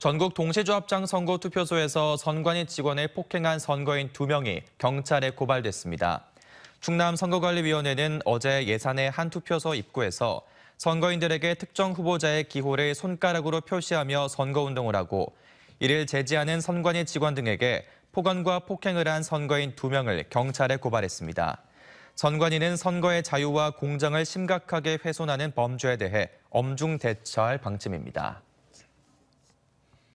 전국 동시조합장 선거 투표소에서 선관위 직원을 폭행한 선거인 2명이 경찰에 고발됐습니다. 충남 선거관리위원회는 어제 예산의 한 투표소 입구에서 선거인들에게 특정 후보자의 기호를 손가락으로 표시하며 선거운동을 하고 이를 제지하는 선관위 직원 등에게 폭언과 폭행을 한 선거인 2명을 경찰에 고발했습니다. 선관위는 선거의 자유와 공정을 심각하게 훼손하는 범죄에 대해 엄중 대처할 방침입니다.